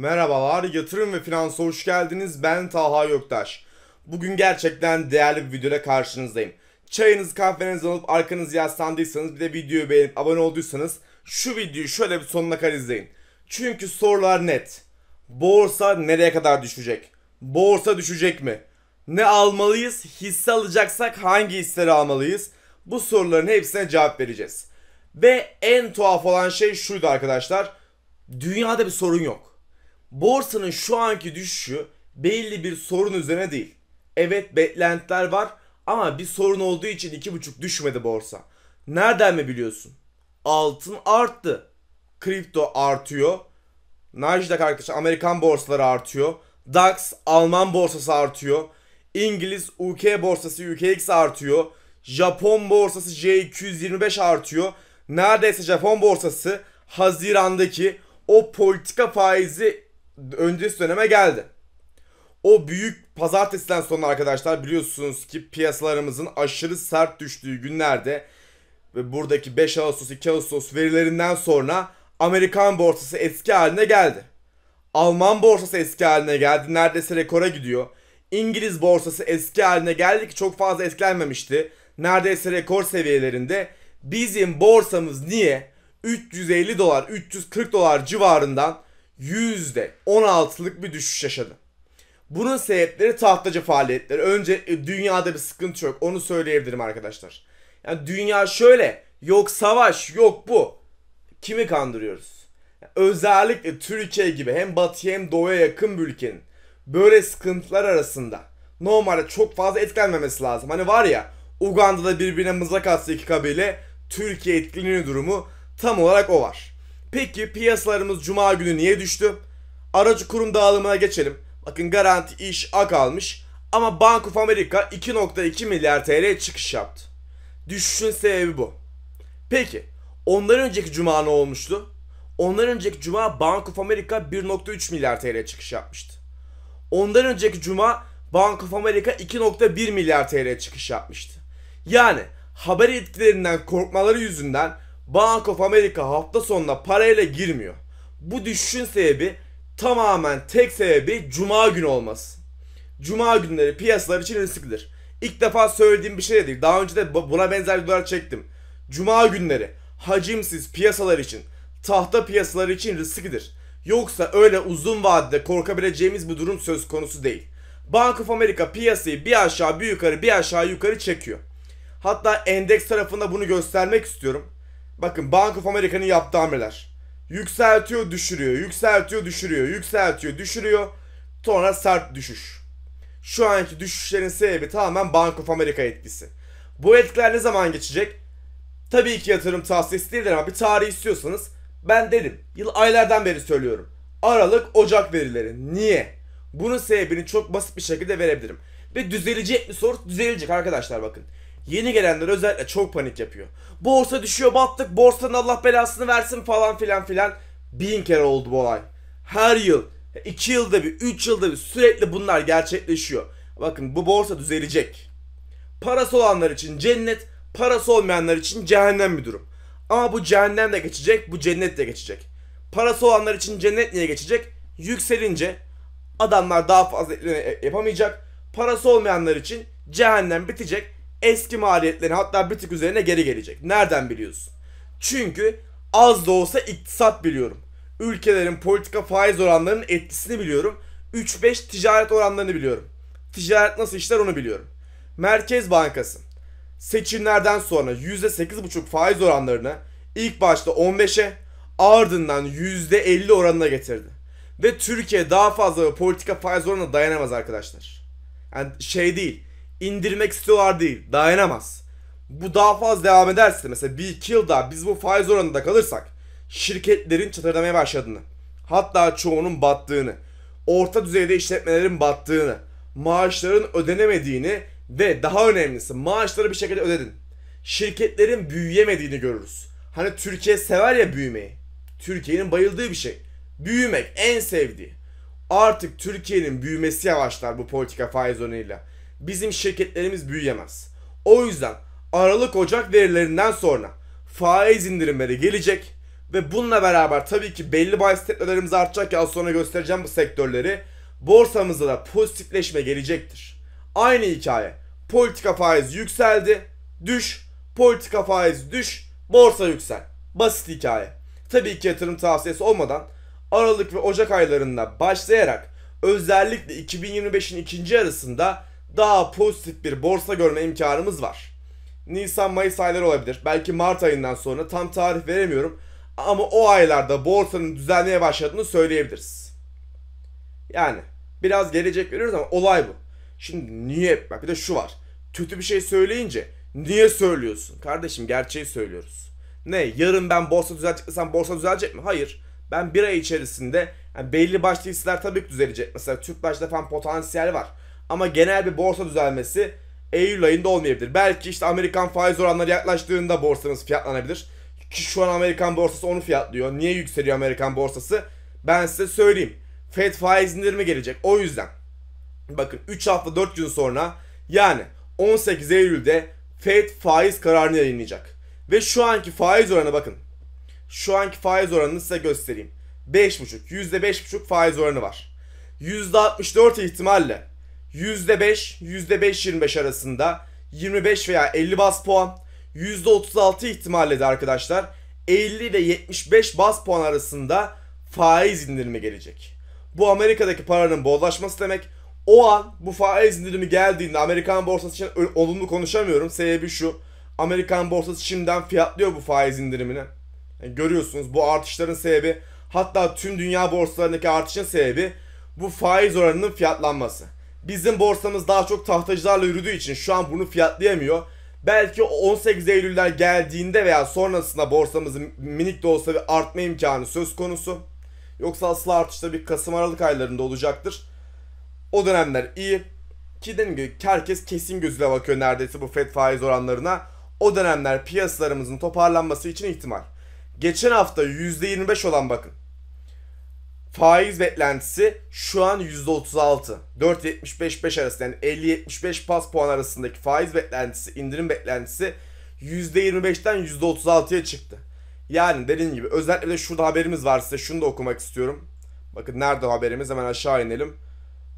Merhabalar, yatırım ve finansa hoş geldiniz. Ben Taha Göktaş. Bugün gerçekten değerli bir videoyla karşınızdayım. Çayınızı kahvenizi alıp arkanızı yaslandıysanız bir de videoyu beğenip abone olduysanız şu videoyu şöyle bir sonuna kadar izleyin. Çünkü sorular net. Borsa nereye kadar düşecek? Borsa düşecek mi? Ne almalıyız? Hisse alacaksak hangi hisseleri almalıyız? Bu soruların hepsine cevap vereceğiz. Ve en tuhaf olan şey şuydu arkadaşlar. Dünyada bir sorun yok borsanın şu anki düşüşü belli bir sorun üzerine değil. Evet beklentiler var ama bir sorun olduğu için 2,5 düşmedi borsa. Nereden mi biliyorsun? Altın arttı. Kripto artıyor. Nasdaq arkadaşlar Amerikan borsaları artıyor. DAX Alman borsası artıyor. İngiliz UK borsası UKX artıyor. Japon borsası J225 artıyor. Neredeyse Japon borsası Haziran'daki o politika faizi öncesi döneme geldi. O büyük pazartesiden sonra arkadaşlar biliyorsunuz ki piyasalarımızın aşırı sert düştüğü günlerde ve buradaki 5 Ağustos 2 Ağustos verilerinden sonra Amerikan borsası eski haline geldi. Alman borsası eski haline geldi. Neredeyse rekora gidiyor. İngiliz borsası eski haline geldi ki çok fazla etkilenmemişti. Neredeyse rekor seviyelerinde. Bizim borsamız niye 350 dolar 340 dolar civarından %16'lık bir düşüş yaşadı. Bunun sebepleri tahtacı faaliyetleri. Önce e, dünyada bir sıkıntı yok. Onu söyleyebilirim arkadaşlar. Yani dünya şöyle. Yok savaş, yok bu. Kimi kandırıyoruz? özellikle Türkiye gibi hem batıya hem doğuya yakın bir ülkenin böyle sıkıntılar arasında normalde çok fazla etkilenmemesi lazım. Hani var ya Uganda'da birbirine mızrak atsa iki kabile Türkiye etkileniyor durumu tam olarak o var. Peki piyasalarımız cuma günü niye düştü? Aracı kurum dağılımına geçelim. Bakın garanti iş ak almış ama Bank of America 2.2 milyar TL çıkış yaptı. Düşüşün sebebi bu. Peki ondan önceki cuma ne olmuştu? Ondan önceki cuma Bank of America 1.3 milyar TL çıkış yapmıştı. Ondan önceki cuma Bank of America 2.1 milyar TL çıkış yapmıştı. Yani haber etkilerinden korkmaları yüzünden Bank of America hafta sonuna parayla girmiyor. Bu düşüşün sebebi tamamen tek sebebi cuma günü olması. Cuma günleri piyasalar için risklidir. İlk defa söylediğim bir şey de değil. Daha önce de buna benzer videolar çektim. Cuma günleri hacimsiz piyasalar için, tahta piyasaları için risklidir. Yoksa öyle uzun vadede korkabileceğimiz bir durum söz konusu değil. Bank of America piyasayı bir aşağı bir yukarı bir aşağı yukarı çekiyor. Hatta endeks tarafında bunu göstermek istiyorum. Bakın Bank of America'nın yaptığı hamleler. Yükseltiyor, düşürüyor, yükseltiyor, düşürüyor, yükseltiyor, düşürüyor. Sonra sert düşüş. Şu anki düşüşlerin sebebi tamamen Bank of America etkisi. Bu etkiler ne zaman geçecek? Tabii ki yatırım tavsiyesi değildir ama bir tarih istiyorsanız ben dedim. Yıl aylardan beri söylüyorum. Aralık, Ocak verileri. Niye? Bunun sebebini çok basit bir şekilde verebilirim. Ve düzelecek mi soru? Düzelecek arkadaşlar bakın. Yeni gelenler özellikle çok panik yapıyor. Borsa düşüyor battık borsanın Allah belasını versin falan filan filan. Bin kere oldu bu olay. Her yıl 2 yılda bir 3 yılda bir sürekli bunlar gerçekleşiyor. Bakın bu borsa düzelecek. Parası olanlar için cennet, parası olmayanlar için cehennem bir durum. Ama bu cehennem de geçecek, bu cennet de geçecek. Parası olanlar için cennet niye geçecek? Yükselince adamlar daha fazla e, e, yapamayacak. Parası olmayanlar için cehennem bitecek eski maliyetlerin hatta bir tık üzerine geri gelecek. Nereden biliyorsun? Çünkü az da olsa iktisat biliyorum. Ülkelerin politika faiz oranlarının etkisini biliyorum. 3-5 ticaret oranlarını biliyorum. Ticaret nasıl işler onu biliyorum. Merkez Bankası seçimlerden sonra %8,5 faiz oranlarını ilk başta 15'e ardından %50 oranına getirdi. Ve Türkiye daha fazla politika faiz oranına dayanamaz arkadaşlar. Yani şey değil indirmek istiyorlar değil. Dayanamaz. Bu daha fazla devam ederse mesela bir iki yıl daha biz bu faiz oranında kalırsak şirketlerin çatırdamaya başladığını hatta çoğunun battığını orta düzeyde işletmelerin battığını maaşların ödenemediğini ve daha önemlisi maaşları bir şekilde ödedin. Şirketlerin büyüyemediğini görürüz. Hani Türkiye sever ya büyümeyi. Türkiye'nin bayıldığı bir şey. Büyümek en sevdiği. Artık Türkiye'nin büyümesi yavaşlar bu politika faiz oranıyla bizim şirketlerimiz büyüyemez. O yüzden Aralık Ocak verilerinden sonra faiz indirimleri gelecek ve bununla beraber tabii ki belli bahis teknelerimiz artacak ya az sonra göstereceğim bu sektörleri. Borsamızda da pozitifleşme gelecektir. Aynı hikaye. Politika faiz yükseldi, düş, politika faiz düş, borsa yüksel. Basit hikaye. Tabii ki yatırım tavsiyesi olmadan Aralık ve Ocak aylarında başlayarak özellikle 2025'in ikinci yarısında daha pozitif bir borsa görme imkanımız var. Nisan-Mayıs ayları olabilir. Belki Mart ayından sonra tam tarih veremiyorum. Ama o aylarda borsanın düzelmeye başladığını söyleyebiliriz. Yani biraz gelecek veriyoruz ama olay bu. Şimdi niye? Bak bir de şu var. Kötü bir şey söyleyince niye söylüyorsun? Kardeşim gerçeği söylüyoruz. Ne? Yarın ben borsa düzelecek desem borsa düzelecek mi? Hayır. Ben bir ay içerisinde yani belli başlı hisseler tabii ki düzelecek. Mesela Türk falan potansiyel var. Ama genel bir borsa düzelmesi Eylül ayında olmayabilir. Belki işte Amerikan faiz oranları yaklaştığında borsamız fiyatlanabilir. Ki şu an Amerikan borsası onu fiyatlıyor. Niye yükseliyor Amerikan borsası? Ben size söyleyeyim. Fed faiz indirimi gelecek. O yüzden bakın 3 hafta 4 gün sonra yani 18 Eylül'de Fed faiz kararını yayınlayacak. Ve şu anki faiz oranı bakın. Şu anki faiz oranını size göstereyim. 5,5 %5,5 faiz oranı var. %64 ihtimalle %5, %5-25 arasında 25 veya 50 bas puan, %36 ihtimalle de arkadaşlar 50 ve 75 bas puan arasında faiz indirimi gelecek. Bu Amerika'daki paranın bollaşması demek. O an bu faiz indirimi geldiğinde Amerikan borsası için olumlu konuşamıyorum. Sebebi şu. Amerikan borsası şimdiden fiyatlıyor bu faiz indirimini. Yani e, görüyorsunuz bu artışların sebebi hatta tüm dünya borsalarındaki artışın sebebi bu faiz oranının fiyatlanması. Bizim borsamız daha çok tahtacılarla yürüdüğü için şu an bunu fiyatlayamıyor. Belki 18 Eylül'ler geldiğinde veya sonrasında borsamızın minik de olsa bir artma imkanı söz konusu. Yoksa asıl artışta bir Kasım Aralık aylarında olacaktır. O dönemler iyi. Ki dediğim gibi herkes kesin gözüyle bakıyor neredeyse bu FED faiz oranlarına. O dönemler piyasalarımızın toparlanması için ihtimal. Geçen hafta %25 olan bakın faiz beklentisi şu an %36. 4.75-5 arasında yani 50-75 pas puan arasındaki faiz beklentisi, indirim beklentisi %25'ten %36'ya çıktı. Yani dediğim gibi özellikle de şurada haberimiz var size şunu da okumak istiyorum. Bakın nerede haberimiz hemen aşağı inelim.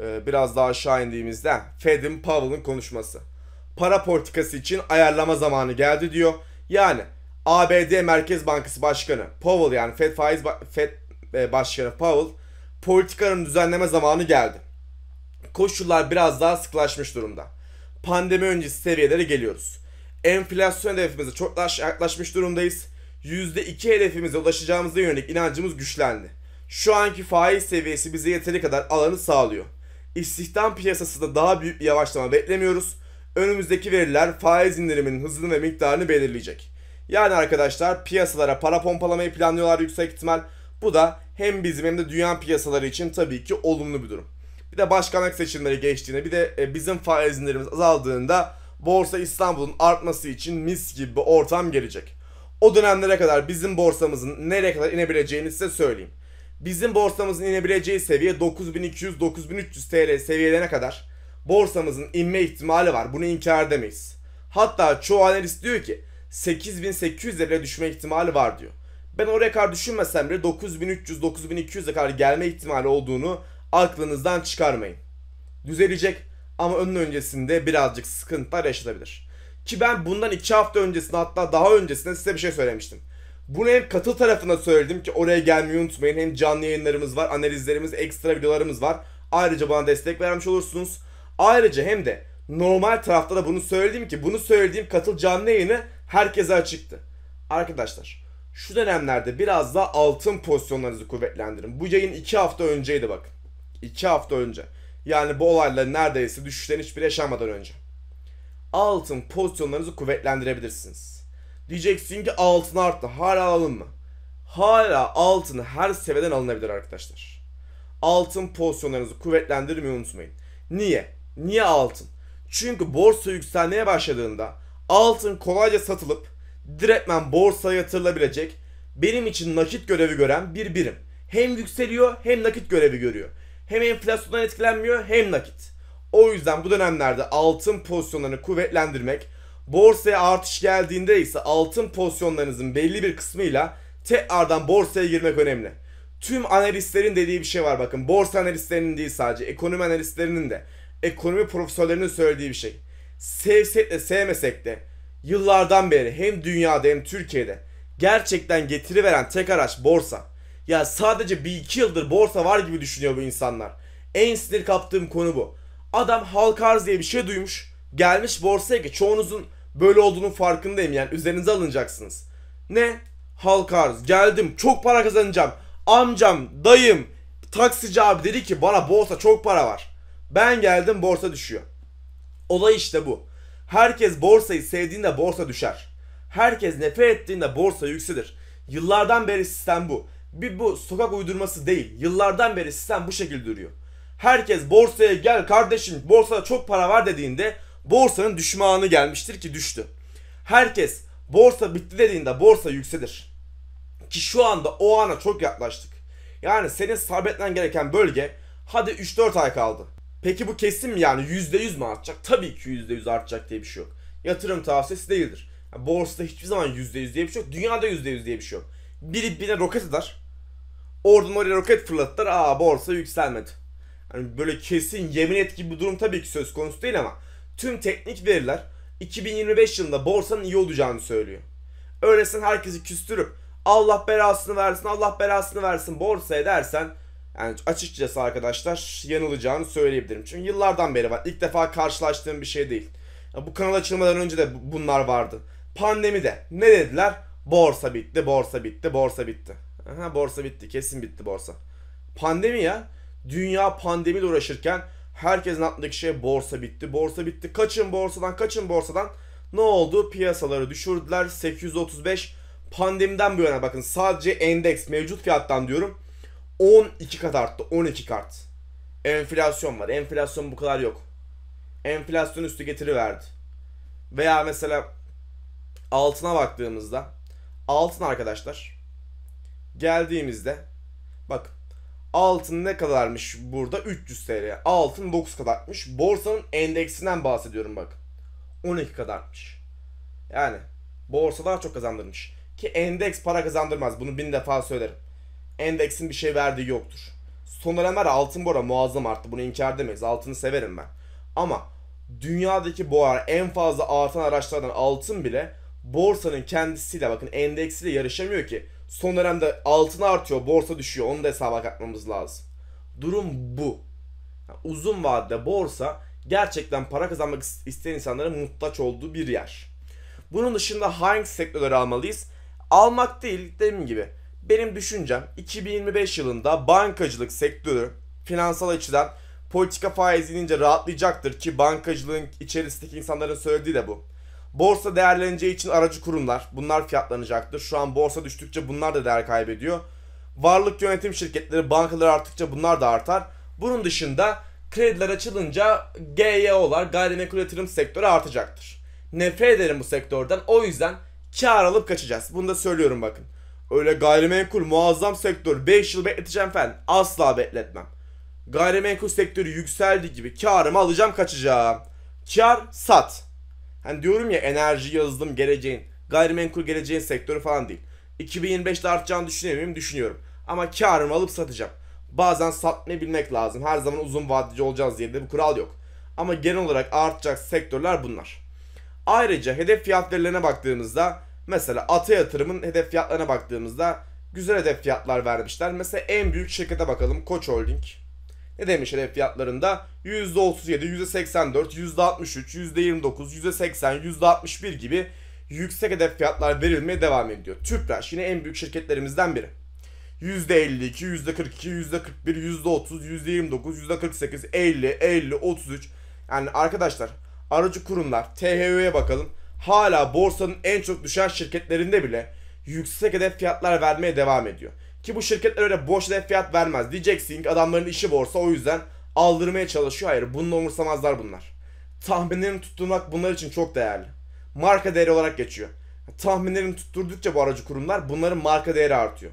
Ee, biraz daha aşağı indiğimizde Fed'in Powell'ın konuşması. Para politikası için ayarlama zamanı geldi diyor. Yani ABD Merkez Bankası Başkanı Powell yani Fed faiz Fed e, başkanı Powell politikanın düzenleme zamanı geldi. Koşullar biraz daha sıklaşmış durumda. Pandemi öncesi seviyelere geliyoruz. Enflasyon hedefimize çok yaklaşmış durumdayız. %2 hedefimize ulaşacağımıza yönelik inancımız güçlendi. Şu anki faiz seviyesi bize yeteri kadar alanı sağlıyor. İstihdam piyasasında daha büyük bir yavaşlama beklemiyoruz. Önümüzdeki veriler faiz indiriminin hızını ve miktarını belirleyecek. Yani arkadaşlar piyasalara para pompalamayı planlıyorlar yüksek ihtimal. Bu da hem bizim hem de dünya piyasaları için tabii ki olumlu bir durum. Bir de başkanlık seçimleri geçtiğine, bir de e, bizim faiz indirimimiz azaldığında Borsa İstanbul'un artması için mis gibi bir ortam gelecek. O dönemlere kadar bizim borsamızın nereye kadar inebileceğini size söyleyeyim. Bizim borsamızın inebileceği seviye 9200-9300 TL seviyelerine kadar borsamızın inme ihtimali var. Bunu inkar edemeyiz. Hatta çoğu analist diyor ki 8.800 TL düşme ihtimali var diyor. Ben oraya kadar düşünmesem bile 9300-9200'e kadar gelme ihtimali olduğunu aklınızdan çıkarmayın. Düzelecek ama önün öncesinde birazcık sıkıntılar yaşatabilir. Ki ben bundan 2 hafta öncesinde hatta daha öncesinde size bir şey söylemiştim. Bunu hem katıl tarafına söyledim ki oraya gelmeyi unutmayın. Hem canlı yayınlarımız var, analizlerimiz, ekstra videolarımız var. Ayrıca bana destek vermiş olursunuz. Ayrıca hem de normal tarafta da bunu söyledim ki bunu söylediğim katıl canlı yayını herkese açıktı. Arkadaşlar şu dönemlerde biraz daha altın pozisyonlarınızı kuvvetlendirin. Bu yayın 2 hafta önceydi bakın. 2 hafta önce. Yani bu olayların neredeyse düşüşlerin hiçbir yaşanmadan önce. Altın pozisyonlarınızı kuvvetlendirebilirsiniz. Diyeceksin ki altın arttı. Hala alın mı? Hala altın her seviyeden alınabilir arkadaşlar. Altın pozisyonlarınızı kuvvetlendirmeyi unutmayın. Niye? Niye altın? Çünkü borsa yükselmeye başladığında altın kolayca satılıp direktmen borsaya yatırılabilecek benim için nakit görevi gören bir birim. Hem yükseliyor hem nakit görevi görüyor. Hem enflasyondan etkilenmiyor hem nakit. O yüzden bu dönemlerde altın pozisyonlarını kuvvetlendirmek, borsaya artış geldiğinde ise altın pozisyonlarınızın belli bir kısmıyla tekrardan borsaya girmek önemli. Tüm analistlerin dediği bir şey var bakın. Borsa analistlerinin değil sadece, ekonomi analistlerinin de, ekonomi profesörlerinin söylediği bir şey. Sevsek de sevmesek de Yıllardan beri hem dünyada hem Türkiye'de gerçekten getiri veren tek araç borsa. Ya sadece bir iki yıldır borsa var gibi düşünüyor bu insanlar. En sinir kaptığım konu bu. Adam halk arz diye bir şey duymuş. Gelmiş borsaya ki çoğunuzun böyle olduğunun farkındayım yani üzerinize alınacaksınız. Ne? Halk arz. Geldim çok para kazanacağım. Amcam, dayım, taksici abi dedi ki bana borsa çok para var. Ben geldim borsa düşüyor. Olay işte bu. Herkes borsayı sevdiğinde borsa düşer. Herkes nefret ettiğinde borsa yükselir. Yıllardan beri sistem bu. Bir bu sokak uydurması değil. Yıllardan beri sistem bu şekilde duruyor. Herkes borsaya gel kardeşim borsada çok para var dediğinde borsanın düşme anı gelmiştir ki düştü. Herkes borsa bitti dediğinde borsa yükselir. Ki şu anda o ana çok yaklaştık. Yani senin sabretmen gereken bölge hadi 3-4 ay kaldı. Peki bu kesin mi yani %100 mü artacak? Tabii ki %100 artacak diye bir şey yok. Yatırım tavsiyesi değildir. Yani borsada hiçbir zaman %100 diye bir şey yok. Dünyada %100 diye bir şey yok. Biri birine roket eder. Oradan oraya roket fırlattılar. Aa borsa yükselmedi. Yani böyle kesin yemin et gibi bir durum tabii ki söz konusu değil ama tüm teknik veriler 2025 yılında borsanın iyi olacağını söylüyor. Öylesin herkesi küstürüp Allah belasını versin, Allah belasını versin borsaya dersen yani açıkçası arkadaşlar yanılacağını söyleyebilirim. Çünkü yıllardan beri var. İlk defa karşılaştığım bir şey değil. Bu kanal açılmadan önce de bunlar vardı. Pandemide ne dediler? Borsa bitti, borsa bitti, borsa bitti. Aha, borsa bitti, kesin bitti borsa. Pandemi ya. Dünya pandemiyle uğraşırken herkesin aklındaki şey borsa bitti, borsa bitti. Kaçın borsadan, kaçın borsadan. Ne oldu? Piyasaları düşürdüler. 835 pandemiden bu yana bakın sadece endeks mevcut fiyattan diyorum. 12 kat arttı. 12 kart. Enflasyon var. Enflasyon bu kadar yok. Enflasyon üstü getiri verdi. Veya mesela altına baktığımızda altın arkadaşlar geldiğimizde bak altın ne kadarmış burada 300 TL. Altın 9 kadarmış. Borsanın endeksinden bahsediyorum bak. 12 kadarmış. Yani borsa daha çok kazandırmış. Ki endeks para kazandırmaz. Bunu bin defa söylerim endeksin bir şey verdiği yoktur. Son Emer altın bora muazzam arttı. Bunu inkar demeyiz. Altını severim ben. Ama dünyadaki boğa en fazla artan araçlardan altın bile borsanın kendisiyle bakın endeksiyle yarışamıyor ki. Son dönemde altın artıyor, borsa düşüyor. Onu da hesaba katmamız lazım. Durum bu. Yani uzun vadede borsa gerçekten para kazanmak isteyen insanların muhtaç olduğu bir yer. Bunun dışında hangi sektörleri almalıyız? Almak değil dediğim gibi benim düşüncem 2025 yılında bankacılık sektörü finansal açıdan politika faizi inince rahatlayacaktır ki bankacılığın içerisindeki insanların söylediği de bu. Borsa değerleneceği için aracı kurumlar bunlar fiyatlanacaktır. Şu an borsa düştükçe bunlar da değer kaybediyor. Varlık yönetim şirketleri bankalar arttıkça bunlar da artar. Bunun dışında krediler açılınca GYO'lar gayrimenkul yatırım sektörü artacaktır. Nefret ederim bu sektörden o yüzden kar alıp kaçacağız. Bunu da söylüyorum bakın. Öyle gayrimenkul muazzam sektör 5 yıl bekleteceğim falan asla bekletmem. Gayrimenkul sektörü yükseldi gibi karımı alacağım kaçacağım. Kar sat. Hani diyorum ya enerji yazdım geleceğin gayrimenkul geleceğin sektörü falan değil. 2025'te artacağını düşünüyor muyum? Düşünüyorum. Ama karımı alıp satacağım. Bazen satmayı bilmek lazım. Her zaman uzun vadeci olacağız diye de bir kural yok. Ama genel olarak artacak sektörler bunlar. Ayrıca hedef fiyat verilerine baktığımızda Mesela atı yatırımın hedef fiyatlarına baktığımızda güzel hedef fiyatlar vermişler. Mesela en büyük şirkete bakalım Koç Holding. Ne demiş hedef fiyatlarında? %37, %84, %63, %29, %80, %61 gibi yüksek hedef fiyatlar verilmeye devam ediyor. Tüpraş yine en büyük şirketlerimizden biri. %52, %42, %41, %30, %29, %48, 50, 50, 33. Yani arkadaşlar aracı kurumlar THV'ye bakalım hala borsanın en çok düşen şirketlerinde bile yüksek hedef fiyatlar vermeye devam ediyor. Ki bu şirketler öyle boş hedef fiyat vermez. Diyeceksin ki adamların işi borsa o yüzden aldırmaya çalışıyor. Hayır bunu umursamazlar bunlar. Tahminlerini tutturmak bunlar için çok değerli. Marka değeri olarak geçiyor. Tahminlerini tutturdukça bu aracı kurumlar bunların marka değeri artıyor.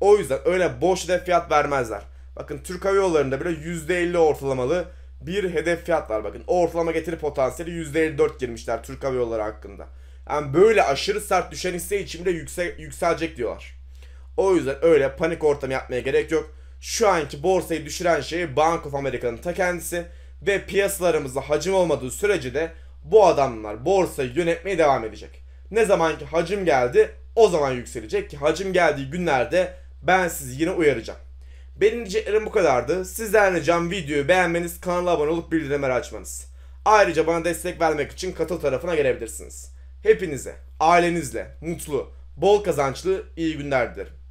O yüzden öyle boş hedef fiyat vermezler. Bakın Türk Hava Yolları'nda bile %50 ortalamalı bir hedef fiyat var bakın. O ortalama getiri potansiyeli %54 girmişler Türk Hava Yolları hakkında. Yani böyle aşırı sert düşen hisse için bile yüksek, yükselecek diyorlar. O yüzden öyle panik ortamı yapmaya gerek yok. Şu anki borsayı düşüren şey Bank of America'nın ta kendisi ve piyasalarımızda hacim olmadığı sürece de bu adamlar borsayı yönetmeye devam edecek. Ne zamanki hacim geldi o zaman yükselecek ki hacim geldiği günlerde ben sizi yine uyaracağım. Benim diyeceklerim bu kadardı. Sizden ricam videoyu beğenmeniz, kanala abone olup bildirimleri açmanız. Ayrıca bana destek vermek için katıl tarafına gelebilirsiniz. Hepinize, ailenizle mutlu, bol kazançlı iyi günler dilerim.